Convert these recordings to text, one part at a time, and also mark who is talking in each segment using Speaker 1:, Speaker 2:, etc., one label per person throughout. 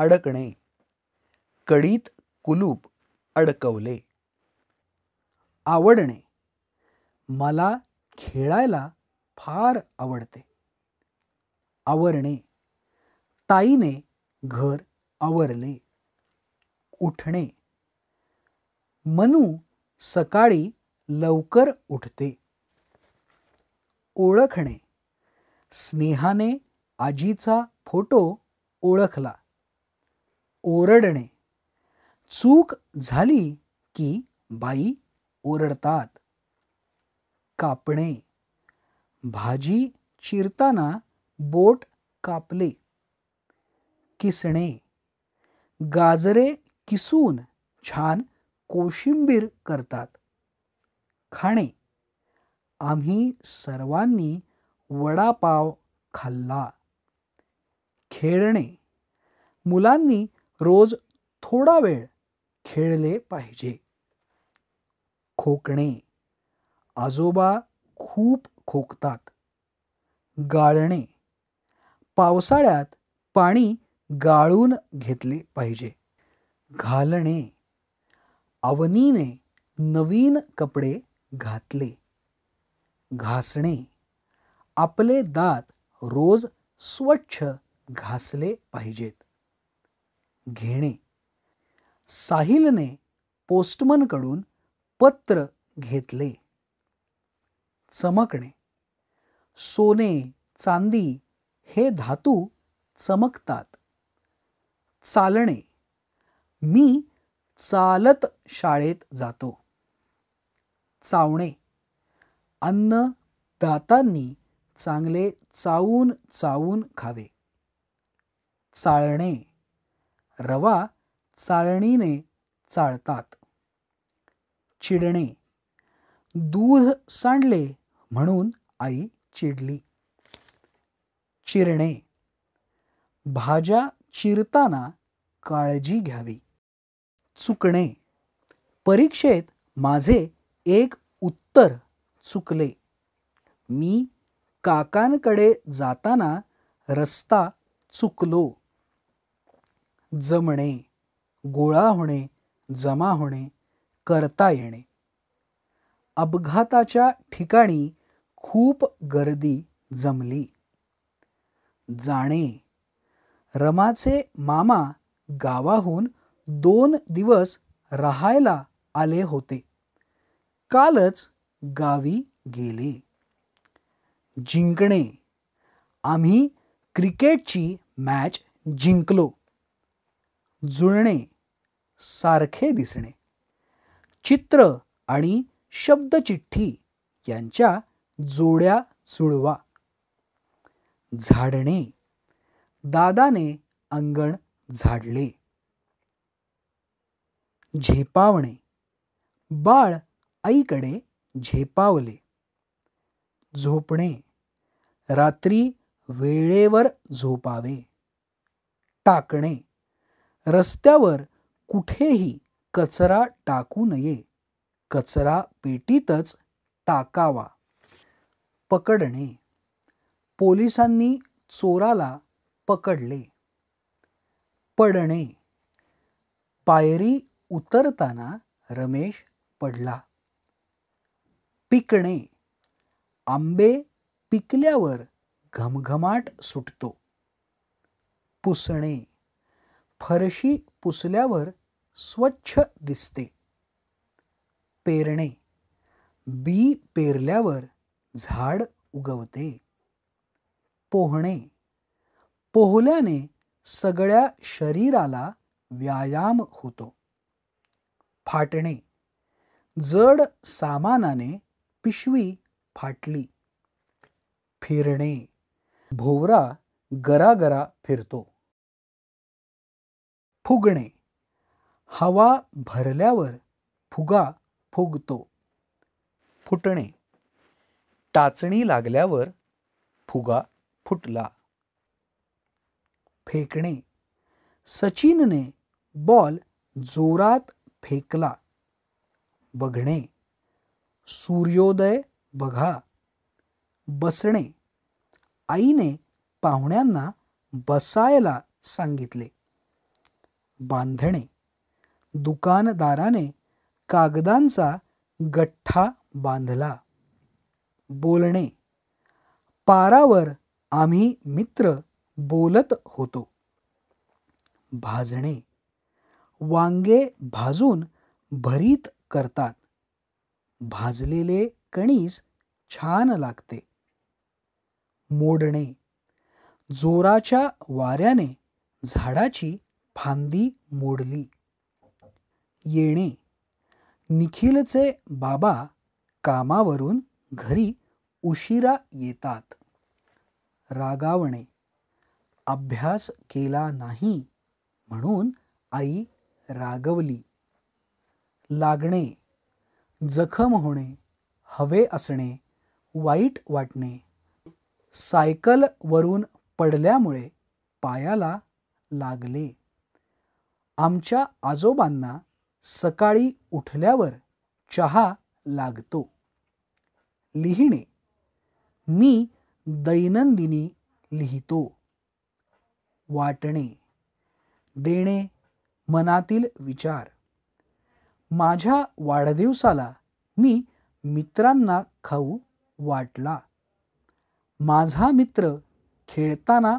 Speaker 1: अडकणे कडीत कुलूप अडकवले आवडणे मला खेळायला फार आवडते आवरणे ताईने घर आवरले उठणे मनू सकाळी लवकर उठते ओळखणे स्नेहाने आजीचा फोटो ओळखला ओरडणे चूक झाली की बाई ओरडतात कापणे भाजी चिरताना बोट कापले किसणे गाजरे किसून छान कोशिंबीर करतात खाणे आम्ही सर्वांनी वडापाव खाल्ला खेळणे मुलांनी रोज थोडा वेळ खेळले पाहिजे खोकणे आजोबा खूप खोकतात गाळणे पावसाळ्यात पाणी गाळून घेतले पाहिजे घालणे अवनीने नवीन कपडे घातले घासणे आपले दात रोज स्वच्छ घासले पाहिजेत घेणे साहिलने पोस्टमन कडून पत्र घेतले चमकणे सोने चांदी हे धातू चमकतात चालणे मी चालत शाळेत जातो चावणे अन्न दातांनी चांगले चावून चावून खावे चाळणे रवा चाळणीने चाळतात चिडणे दूध सांडले म्हणून आई चिडली चिरणे भाज्या चिरताना काळजी घ्यावी चुकणे परीक्षेत माझे एक उत्तर चुकले मी काकांकडे जाताना रस्ता चुकलो जमणे गोळा होणे जमा होणे करता येणे अपघाताच्या ठिकाणी खूप गर्दी जमली जाणे रमाचे मामा गावाहून दोन दिवस राहायला आले होते कालच गावी गेले जिंकणे आम्ही क्रिकेटची मॅच जिंकलो जुळणे सारखे दिसणे चित्र आणि शब्दचिठ्ठी यांच्या जोड्या जुळवा झाडणे दादाने अंगण झाडले झेपावणे बाळ आईकडे झेपावले झोपणे रात्री वेळेवर झोपावे टाकणे रस्त्यावर कुठेही कचरा टाकू नये कचरा पेटीतच टाकावा पकडणे पोलिसांनी चोराला पकडले पडणे पायरी उतरताना रमेश पडला पिकणे आंबे पिकल्यावर घमघमाट सुटतो पुसणे फरशी पुसल्यावर स्वच्छ दिसते पेरणे बी पेरल्यावर झाड उगवते पोहणे पोहल्याने सगळ्या शरीराला व्यायाम होतो फाटणे जड सामानाने पिशवी फाटली फिरणे भोवरा गरागरा फिरतो फुगणे हवा भरल्यावर फुगा फुगतो फुटणे टाचणी लागल्यावर फुगा फुटला फेकणे सचिनने बॉल जोरात फेकला बघणे सूर्योदय बघा बसणे आईने पाहुण्यांना बसायला सांगितले बांधणे दुकानदाराने कागदांचा गठ्ठा बांधला बोलणे पारावर आम्ही मित्र बोलत होतो भाजणे वांगे भाजून भरीत करतात भाजलेले कणीस छान लागते मोडणे जोराच्या वाऱ्याने झाडाची फांदी मोडली येणे निखिलचे बाबा कामावरून घरी उशिरा येतात रागावणे अभ्यास केला नाही म्हणून आई रागवली लागणे जखम होणे हवे असणे वाईट वाटणे सायकलवरून पडल्यामुळे पायाला लागले आमच्या आजोबांना सकाळी उठल्यावर चहा लागतो लिहिणे मी दैनंदिनी लिहितो वाटणे देणे मनातील विचार माझ्या वाढदिवसाला मी मित्रांना खाऊ वाटला माझा मित्र खेळताना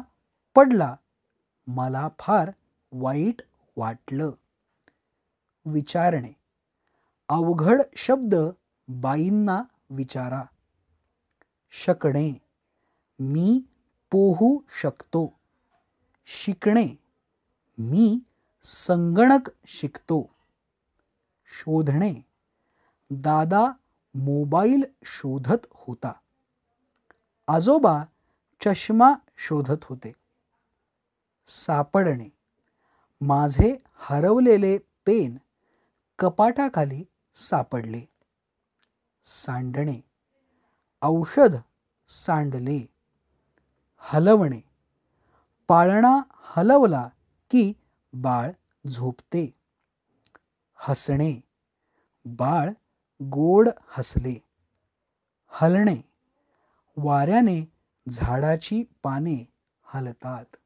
Speaker 1: पडला मला फार वाईट वाटलं विचारणे अवघड शब्द बाईंना विचारा शकणे मी पोहू शकतो शिकणे मी संगणक शिकतो शोधणे दादा मोबाईल शोधत होता आजोबा चष्मा शोधत होते सापडणे माझे हरवलेले पेन कपाटाखाली सापडले सांडणे औषध सांडले हलवणे पाळणा हलवला की बाळ झोपते हसणे बाळ गोड हसले हलणे वाऱ्याने झाडाची पाने हलतात